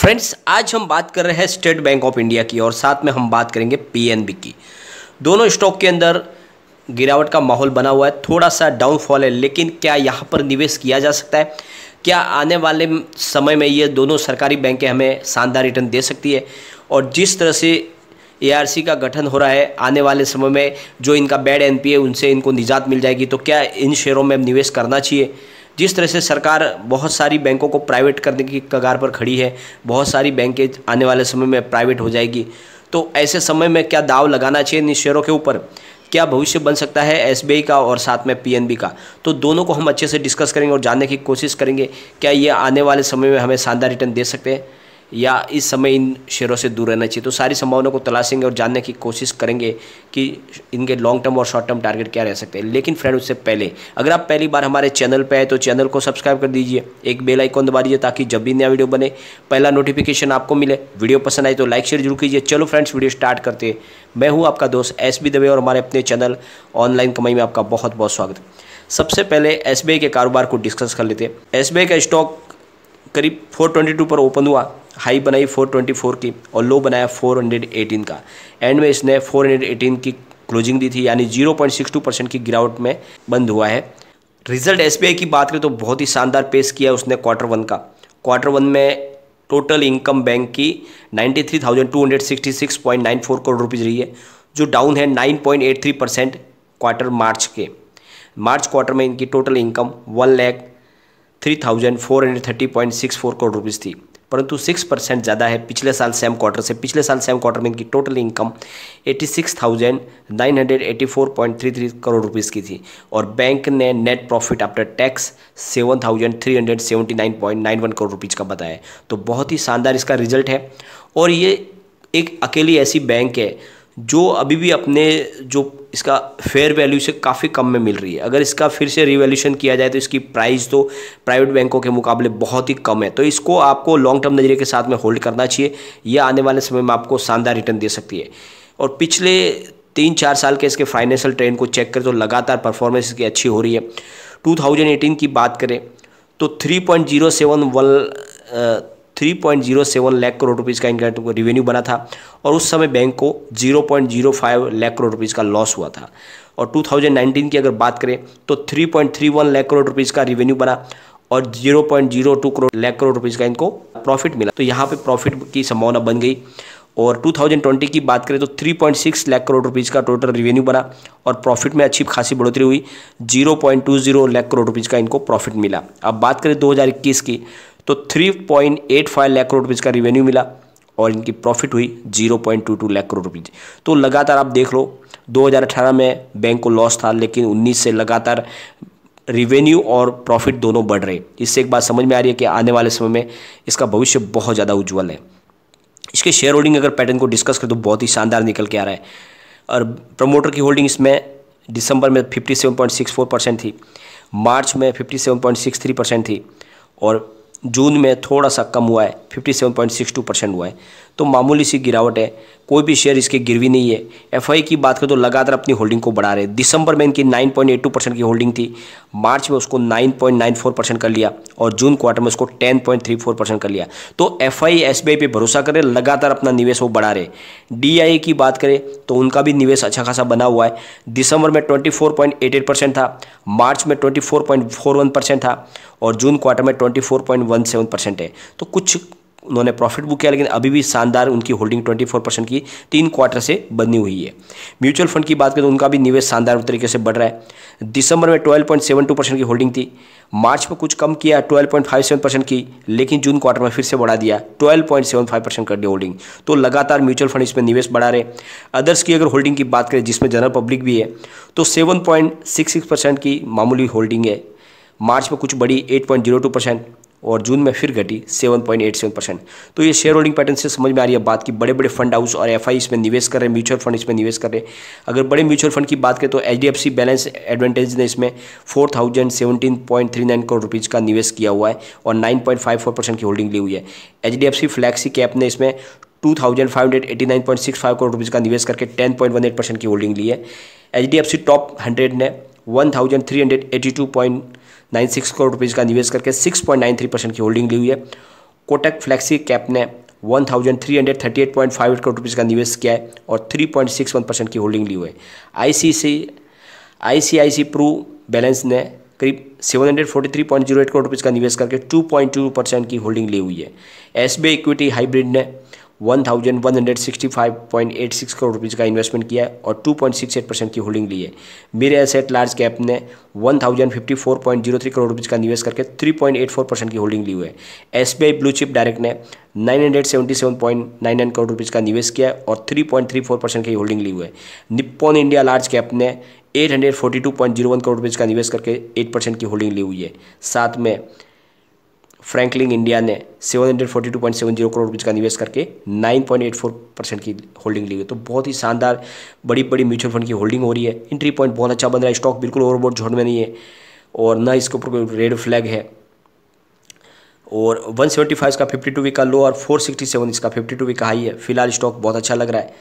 friends आज हम बात कर रहे हैं स्टेट बैंक ऑफ इंडिया की और साथ में हम बात करेंगे पीएनबी की दोनों स्टॉक के अंदर गिरावट का माहौल बना हुआ है थोड़ा सा डाउनफॉल है लेकिन क्या यहाँ पर निवेश किया जा सकता है क्या आने वाले समय में ये दोनों सरकारी बैंकें हमें शानदार रिटर्न दे सकती है और जिस तरह से ए का गठन हो रहा है आने वाले समय में जो इनका बैड एन उनसे इनको निजात मिल जाएगी तो क्या इन शेयरों में निवेश करना चाहिए जिस तरह से सरकार बहुत सारी बैंकों को प्राइवेट करने की कगार पर खड़ी है बहुत सारी बैंकें आने वाले समय में प्राइवेट हो जाएगी तो ऐसे समय में क्या दाव लगाना चाहिए इन शेयरों के ऊपर क्या भविष्य बन सकता है एस का और साथ में पी का तो दोनों को हम अच्छे से डिस्कस करेंगे और जानने की कोशिश करेंगे क्या ये आने वाले समय में हमें शानदार रिटर्न दे सकते हैं या इस समय इन शेयरों से दूर रहना चाहिए तो सारी संभावनाओं को तलाशेंगे और जानने की कोशिश करेंगे कि इनके लॉन्ग टर्म और शॉर्ट टर्म टारगेट क्या रह सकते हैं लेकिन फ्रेंड उससे पहले अगर आप पहली बार हमारे चैनल पर आए तो चैनल को सब्सक्राइब कर दीजिए एक बेल आइकॉन दबा दीजिए ताकि जब भी नया वीडियो बने पहला नोटिफिकेशन आपको मिले वीडियो पसंद आए तो लाइक शेयर जरूर कीजिए चलो फ्रेंड्स वीडियो स्टार्ट करते हैं मैं हूँ आपका दोस्त एस बी दवे और हमारे अपने चैनल ऑनलाइन कमाई में आपका बहुत बहुत स्वागत सबसे पहले एस के कारोबार को डिस्कस कर लेते हैं एस का स्टॉक करीब 422 पर ओपन हुआ हाई बनाई 424 की और लो बनाया 418 का एंड में इसने 418 की क्लोजिंग दी थी यानी 0.62 परसेंट की गिरावट में बंद हुआ है रिजल्ट एस की बात करें तो बहुत ही शानदार पेश किया उसने क्वार्टर वन का क्वार्टर वन में टोटल इनकम बैंक की 93,266.94 करोड़ रुपीज़ रही है जो डाउन है 9.83 परसेंट क्वार्टर मार्च के मार्च क्वार्टर में इनकी total income one lakh three thousand four hundred thirty point six four crore rupees थी परंतु सिक्स परसेंट ज़्यादा है पिछले साल सेम क्वार्टर से पिछले साल सेम क्वार्टर में इनकी total income eighty six thousand nine hundred eighty four point three three crore rupees की थी और बैंक ने net profit after tax seven thousand three hundred seventy nine point nine one crore rupees का बताया तो बहुत ही शानदार इसका रिजल्ट है और ये एक अकेली ऐसी बैंक है जो अभी भी अपने जो इसका फेयर वैल्यू से काफ़ी कम में मिल रही है अगर इसका फिर से रिवैल्यूशन किया जाए तो इसकी प्राइस तो प्राइवेट बैंकों के मुकाबले बहुत ही कम है तो इसको आपको लॉन्ग टर्म नज़रिए के साथ में होल्ड करना चाहिए यह आने वाले समय में आपको शानदार रिटर्न दे सकती है और पिछले तीन चार साल के इसके फाइनेंशियल ट्रेंड को चेक करें तो लगातार परफॉर्मेंस इसकी अच्छी हो रही है 2018 की बात करें तो 3.071 वन 3.07 लाख करोड़ रुपीज़ का इनका रिवेन्यू तो बना था और उस समय बैंक को 0.05 लाख करोड़ रुपीज़ का लॉस हुआ था और 2019 की अगर बात करें तो 3.31 लाख करोड़ रुपीज़ का रिवेन्यू बना और 0.02 करोड़ लाख करोड़ रुपीज़ का इनको प्रॉफिट मिला तो यहाँ पे प्रॉफिट की संभावना बन गई और 2020 की बात करें तो 3.6 लाख करोड़ रुपीज़ का टोटल रिवेन्यू बना और प्रॉफिट में अच्छी खासी बढ़ोतरी हुई 0.20 लाख करोड़ रुपीज़ का इनको प्रॉफिट मिला अब बात करें 2021 की तो 3.85 लाख करोड़ रुपीज़ का रिवेन्यू मिला और इनकी प्रॉफिट हुई 0.22 लाख करोड़ रुपीज़ तो लगातार आप देख लो 2018 में बैंक को लॉस था लेकिन 19 से लगातार रिवेन्यू और प्रॉफिट दोनों बढ़ रहे इससे एक बात समझ में आ रही है कि आने वाले समय में इसका भविष्य बहुत ज़्यादा उज्ज्वल है इसके शेयर होल्डिंग अगर पैटर्न को डिस्कस करें तो बहुत ही शानदार निकल के आ रहा है और प्रमोटर की होल्डिंग इसमें दिसंबर में 57.64 परसेंट थी मार्च में 57.63 परसेंट थी और जून में थोड़ा सा कम हुआ है 57.62 परसेंट हुआ है तो मामूली सी गिरावट है कोई भी शेयर इसके गिरवी नहीं है एफ की बात करें तो लगातार अपनी होल्डिंग को बढ़ा रहे दिसंबर में इनकी 9.82 परसेंट की होल्डिंग थी मार्च में उसको 9.94 परसेंट कर लिया और जून क्वार्टर में उसको 10.34 परसेंट कर लिया तो F I S B I पर भरोसा करें लगातार अपना निवेश वो बढ़ा रहे डी आई की बात करें तो उनका भी निवेश अच्छा खासा बना हुआ है दिसंबर में ट्वेंटी परसेंट था मार्च में ट्वेंटी परसेंट था और जून क्वार्टर में ट्वेंटी परसेंट है तो कुछ उन्होंने प्रॉफिट बुक किया लेकिन अभी भी शानदार उनकी होल्डिंग 24 परसेंट की तीन क्वार्टर से बनी हुई है म्यूचुअल फंड की बात करें तो उनका भी निवेश शानदार तरीके से बढ़ रहा है दिसंबर में 12.72 परसेंट की होल्डिंग थी मार्च में कुछ कम किया 12.57 परसेंट की लेकिन जून क्वार्टर में फिर से बढ़ा दिया 12.75 परसेंट कर दी होल्डिंग तो लगातार म्यूचुअल फंड इसमें निवेश बढ़ा रहे अदर्स की अगर होल्डिंग की बात करें जिसमें जनरल पब्लिक भी है तो सेवन परसेंट की मामूली होल्डिंग है मार्च में कुछ बड़ी 8.02 परसेंट और जून में फिर घटी seven point eight seven percent तो ये शेयर होल्डिंग पैटर्न से समझ में आ रही है बात की बड़े बड़े फंड हाउस और एफ आई इसमें निवेश कर रहे हैं म्यूचुअल फंड इसमें निवेश कर रहे हैं अगर बड़े म्यूचुअल फंड की बात करें तो H D F C balance advantage ने इसमें four thousand seventeen point three nine crore rupees का निवेश किया हुआ है और nine point five four percent की होल्डिंग ली हुई है H D F C flexi cap ने इसमें two thousand five hundred eighty nine point six five crore rupees का निवेश करके ten point one eight percent की होल्डिंग ली है एच डी एफ सी टॉप हंड्रेड ने one thousand three hundred eighty two point nine six crore rupees का निवेश करके six point nine three percent की होल्डिंग ली हुई है कोटक फ्लेक्सी कैप ने one thousand three hundred thirty eight point five crore rupees का निवेश किया है और three point six one percent की होल्डिंग ली हुई है आई सी सी आई सी आई सी प्रू बैलेंस ने करीब seven hundred forty three point zero eight crore rupees का निवेश करके टू पॉइंट टू परसेंट की होल्डिंग ली हुई है S B I equity hybrid ने 1,165.86 करोड़ रुपीज़ का इन्वेस्टमेंट किया है और 2.68 परसेंट की होल्डिंग ली है मेरे एसेट लार्ज कैप ने 1,054.03 करोड़ रुपीज़ का निवेश करके 3.84 परसेंट की होल्डिंग ली हुई है S B I blue chip direct ने 977.99 करोड़ रुपीज़ का निवेश किया है और 3.34 परसेंट की होल्डिंग ली हुई है निप्पॉन इंडिया लार्ज कैप ने एट करोड़ रुपीज़ का निवेश करके एट परसेंट की होल्डिंग ली हुई है साथ में फ्रैंकलिंग इंडिया ने 742.70 करोड़ रुपीज़ का निवेश करके 9.84 परसेंट की होल्डिंग ली है तो बहुत ही शानदार बड़ी बड़ी म्यूचुअल फंड की होल्डिंग हो रही है इंट्री पॉइंट बहुत अच्छा बन रहा है स्टॉक बिल्कुल ओवरबोर्ड झोड़ में नहीं है और ना इसके ऊपर कोई रेड फ्लैग है और 175 इसका 52 वीक का लो और 467 इसका 52 वीक का हाई है फिलहाल स्टॉक बहुत अच्छा लग रहा है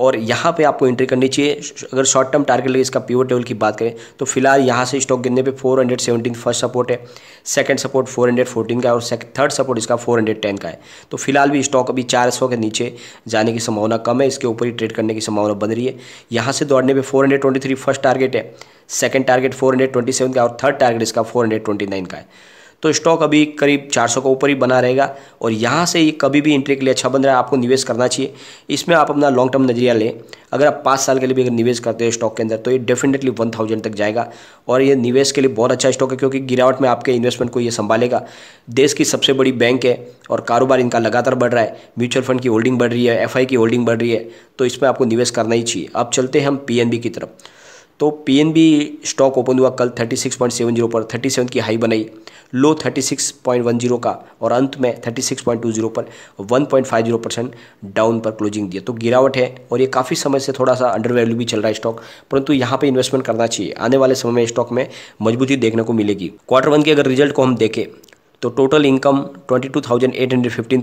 और यहाँ पे आपको एंट्री करनी चाहिए अगर शॉर्ट टर्म टारगेट लगे इसका प्योर टेबल की बात करें तो फिलहाल यहाँ से स्टॉक गिनने पे 417 फर्स्ट सपोर्ट है सेकंड सपोर्ट 414 का है और थर्ड सपोर्ट इसका 410 का है तो फिलहाल भी स्टॉक अभी 400 के नीचे जाने की संभावना कम है इसके ऊपर ही ट्रेड करने की संभावना बन रही है यहाँ से दौड़ने पर फोर फर्स्ट टारगेट है सेकेंड टारगेट फोर का और थर्ड टारगेट इसका फोर का है तो स्टॉक अभी करीब 400 के ऊपर ही बना रहेगा और यहाँ से ये कभी भी एंट्री के लिए अच्छा बन रहा है आपको निवेश करना चाहिए इसमें आप अपना लॉन्ग टर्म नजरिया लें अगर आप पाँच साल के लिए भी अगर निवेश करते हैं स्टॉक के अंदर तो ये डेफिनेटली वन थाउजेंड तक जाएगा और ये निवेश के लिए बहुत अच्छा स्टॉक है क्योंकि गिरावट में आपके इन्वेस्टमेंट को ये संभालेगा देश की सबसे बड़ी बैंक है और कारोबार इनका लगातार बढ़ रहा है म्यूचुअल फंड की होल्डिंग बढ़ रही है एफ की होल्डिंग बढ़ रही है तो इसमें आपको निवेश करना ही चाहिए अब चलते हैं हम पी की तरफ तो पीएनबी स्टॉक ओपन हुआ कल 36.70 पर 37 की हाई बनाई लो 36.10 का और अंत में 36.20 पर 1.50 परसेंट डाउन पर क्लोजिंग दिया तो गिरावट है और ये काफ़ी समय से थोड़ा सा अंडर वैल्यू भी चल रहा है स्टॉक परंतु यहाँ पे इन्वेस्टमेंट करना चाहिए आने वाले समय में स्टॉक में मजबूती देखने को मिलेगी क्वार्टर वन के अगर रिजल्ट को हम देखें तो टोटल इनकम 22,815.41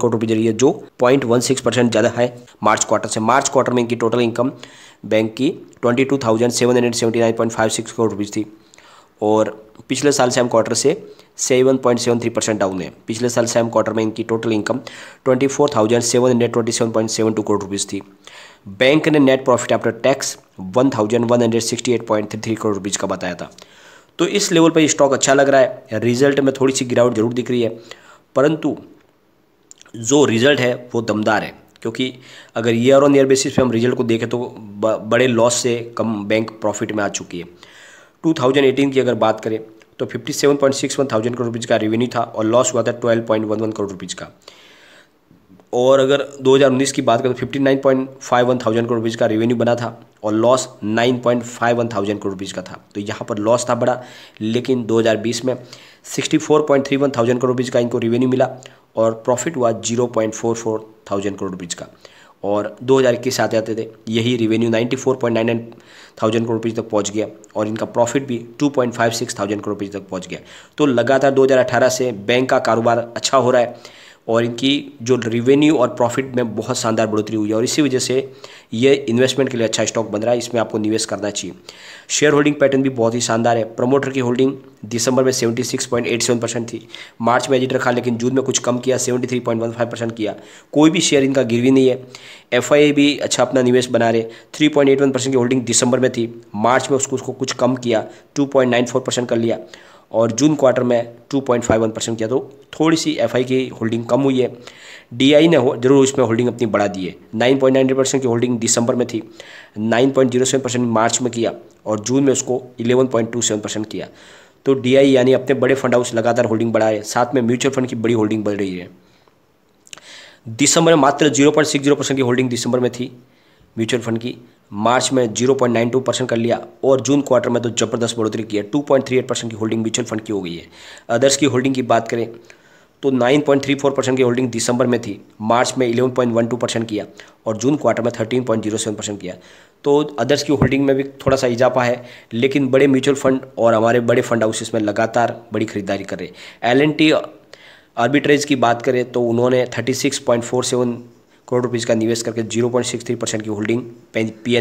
करोड़ रुपए जरिए जो 0.16 परसेंट ज़्यादा है मार्च क्वार्टर से मार्च क्वार्टर में इनकी टोटल इनकम बैंक की twenty two thousand seven hundred seventy nine point five six crore rupees थी और पिछले साल सेम क्वार्टर से seven point seven three percent down है पिछले साल सेम क्वार्टर में इनकी total income twenty four thousand seven hundred twenty seven point seven two crore rupees थी बैंक ने net profit after tax one thousand one hundred sixty eight point three three crore rupees का बताया था तो इस लेवल पर स्टॉक अच्छा लग रहा है रिजल्ट में थोड़ी सी गिरावट जरूर दिख रही है परंतु जो रिजल्ट है वो दमदार है क्योंकि अगर ईयर ऑन ईयर बेसिस पे हम रिजल्ट को देखें तो बड़े लॉस से कम बैंक प्रॉफिट में आ चुकी है 2018 की अगर बात करें तो 57.61 थाउजेंड करोड़ रुपीज़ का रेवेन्यू था और लॉस हुआ था 12.11 करोड़ रुपीज़ का और अगर 2019 की बात करें तो 59.51 थाउजेंड करोड़ रुपीज़ का रेवेन्यू बना था और लॉस 9.51 थाउजेंड करोड़ रुपीज़ का था तो यहाँ पर लॉस था बड़ा लेकिन 2020 में 64.31 थाउजेंड करोड़ रुपीज़ का इनको रेवेन्यू मिला और प्रॉफिट हुआ 0.44 थाउजेंड करोड़ रुपीज़ का और दो हज़ार इक्कीस आते आते थे यही revenue ninety four point nine nine thousand crore rupees तक पहुंच गया और इनका प्रॉफिट भी two point five six thousand crore rupees तक पहुंच गया तो लगातार दो हज़ार अठारह से बैंक का कारोबार अच्छा हो रहा है और इनकी जो रेवेन्यू और प्रॉफिट में बहुत शानदार बढ़ोतरी हुई है और इसी वजह से ये इन्वेस्टमेंट के लिए अच्छा स्टॉक बन रहा है इसमें आपको निवेश करना चाहिए शेयर होल्डिंग पैटर्न भी बहुत ही शानदार है प्रमोटर की होल्डिंग दिसंबर में 76.87 परसेंट थी मार्च में एडिट रखा लेकिन जून में कुछ कम किया 73.15 परसेंट किया कोई भी शेयर इनका गिरवी नहीं है एफ भी अच्छा अपना निवेश बना रहे 3.81 परसेंट की होल्डिंग दिसंबर में थी मार्च में उसको उसको कुछ कम किया 2.94 परसेंट कर लिया और जून क्वार्टर में 2.51 परसेंट किया तो थोड़ी सी एफ की होल्डिंग कम हुई है डीआई ने जरूर इसमें होल्डिंग अपनी बढ़ा दी है 9.90 परसेंट की होल्डिंग दिसंबर में थी 9.07 परसेंट मार्च में किया और जून में उसको 11.27 परसेंट किया तो डीआई यानी अपने बड़े फंड हाउस लगातार होल्डिंग बढ़ा साथ में म्यूचुअल फंड की बड़ी होल्डिंग बढ़ रही है दिसंबर में मात्र zero point six zero percent की होल्डिंग दिसंबर में थी म्यूचुअल फंड की मार्च में 0.92 परसेंट कर लिया और जून क्वार्टर में तो जबरदस्त बढ़ोतरी की है 2.38 परसेंट की होल्डिंग म्यूचुअल फंड की हो गई है अदर्स की होल्डिंग की बात करें तो 9.34 परसेंट की होल्डिंग दिसंबर में थी मार्च में 11.12 परसेंट किया और जून क्वार्टर में 13.07 परसेंट किया तो अदर्स की होल्डिंग में भी थोड़ा सा इजाफा है लेकिन बड़े म्यूचुअल फंड और हमारे बड़े फंड हाउसेस में लगातार बड़ी खरीदारी कर रहे हैं एल आर्बिट्रेज की बात करें तो उन्होंने 36.47 करोड़ रुपीज़ का निवेश करके zero point six three percent की होल्डिंग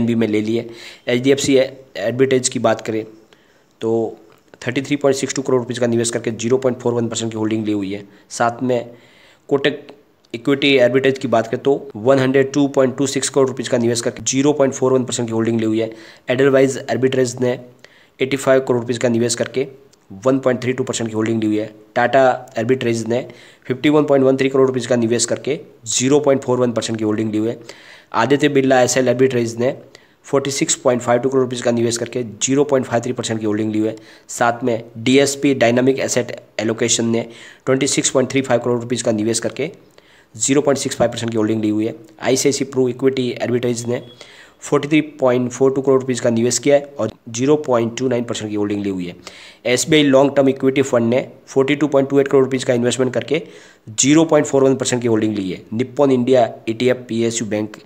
बी में ले ली है H D F C advantage की बात करें तो thirty three point six two crore rupees का निवेश करके zero point four one percent की होल्डिंग ली हुई है साथ में कोटक इक्विटी एडवर्टेज की बात करें तो one hundred two two point six crore rupees का निवेश करके zero point four one percent की होल्डिंग ली हुई है एडलवाइज एडवर्टेज ने एटी फाइव करोड़ रुपीज़ का निवेश करके 1.32 परसेंट की होल्डिंग ली हुई है टाटा एर्बिट्रेज ने 51.13 करोड़ रुपीज़ का निवेश करके 0.41 परसेंट की होल्डिंग ली हुई है Aditya Birla S L arbitrage ने 46.52 करोड़ रुपीज़ का निवेश करके 0.53 परसेंट की होल्डिंग ली हुई है साथ में डीएसपी डायनामिक एसेट एलोकेशन ने 26.35 करोड़ रुपीज़ का निवेश करके 0.65 परसेंट की होल्डिंग ली हुई है आईसीआईसी प्रो इक्विटी एर्बिट्रेज ने 43.42 करोड़ रुपीज़ का निवेश किया है और 0.29 परसेंट की होल्डिंग ली हुई है S long term equity fund ने 42.28 करोड़ रुपीज़ का इन्वेस्टमेंट करके 0.41 परसेंट की होल्डिंग ली है Nippon India A T bank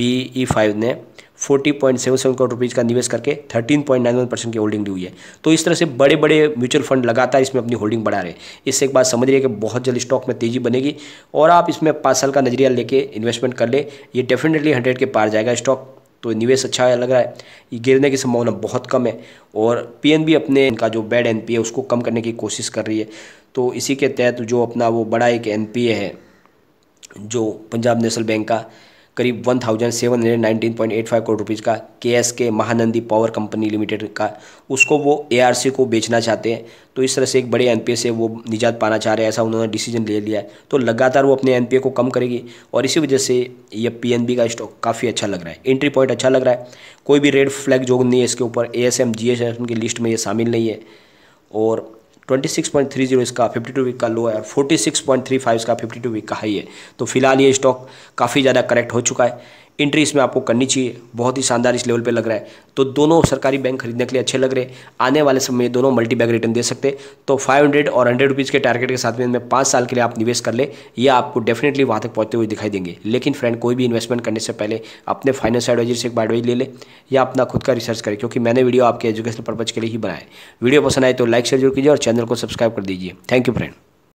B E five ने forty point seven seven crore rupees का निवेश करके thirteen point nine one percent की होल्डिंग दी हुई है तो इस तरह से बड़े बड़े म्यूचुअल फंड लगातार इसमें अपनी होल्डिंग बढ़ा रहे हैं इससे एक बात समझ रही है कि बहुत जल्द स्टॉक में तेजी बनेगी और आप इसमें पाँच साल का नजरिया लेके इन्वेस्टमेंट कर ले ये डेफिनेटली हंड्रेड के पार जाएगा स्टॉक तो निवेश अच्छा लग रहा है ये गिरने की संभावना बहुत कम है और पी अपने इनका जो बैड एन है उसको कम करने की कोशिश कर रही है तो इसी के तहत जो अपना वो बड़ा एक एन है जो पंजाब नेशनल बैंक का करीब 1719.85 करोड़ रुपीज़ का के महानंदी पावर कंपनी लिमिटेड का उसको वो एआरसी को बेचना चाहते हैं तो इस तरह से एक बड़े एनपीए से वो निजात पाना चाह रहे हैं ऐसा उन्होंने डिसीजन ले लिया है तो लगातार वो अपने एनपीए को कम करेगी और इसी वजह से ये पीएनबी का स्टॉक काफ़ी अच्छा लग रहा है एंट्री पॉइंट अच्छा लग रहा है कोई भी रेड फ्लैग जो नहीं है इसके ऊपर ए एस एम की लिस्ट में ये शामिल नहीं है और 26.30 इसका 52 वीक का लो है और 46.35 इसका 52 वीक का हाई है तो फिलहाल ये स्टॉक काफ़ी ज़्यादा करेक्ट हो चुका है एंट्री इसमें आपको करनी चाहिए बहुत ही शानदार इस लेवल पे लग रहा है तो दोनों सरकारी बैंक खरीदने के लिए अच्छे लग रहे हैं आने वाले समय में दोनों मल्टी बैग रिटर्न दे सकते तो 500 और हंड्रेड रुपीज़ के टारगेट के साथ में इनमें पाँच साल के लिए आप निवेश कर ले या आपको डेफिनेटली वहाँ तक पहुँचते हुए दिखाई देंगे लेकिन फ्रेंड कोई भी इन्वेस्टमेंट करने से पहले अपने फाइनेंस एडवाइजर से एक बार एडवाइज ले लें या अपना खुद का रिसर्च करें क्योंकि मैंने वीडियो आपके एजुकेशन पर्पज़ के लिए ही बनाए वीडियो पसंद आए तो लाइक शेयर जरूर कीजिए और चैनल को सब्सक्राइब कर दीजिए थैंक यू फ्रेंड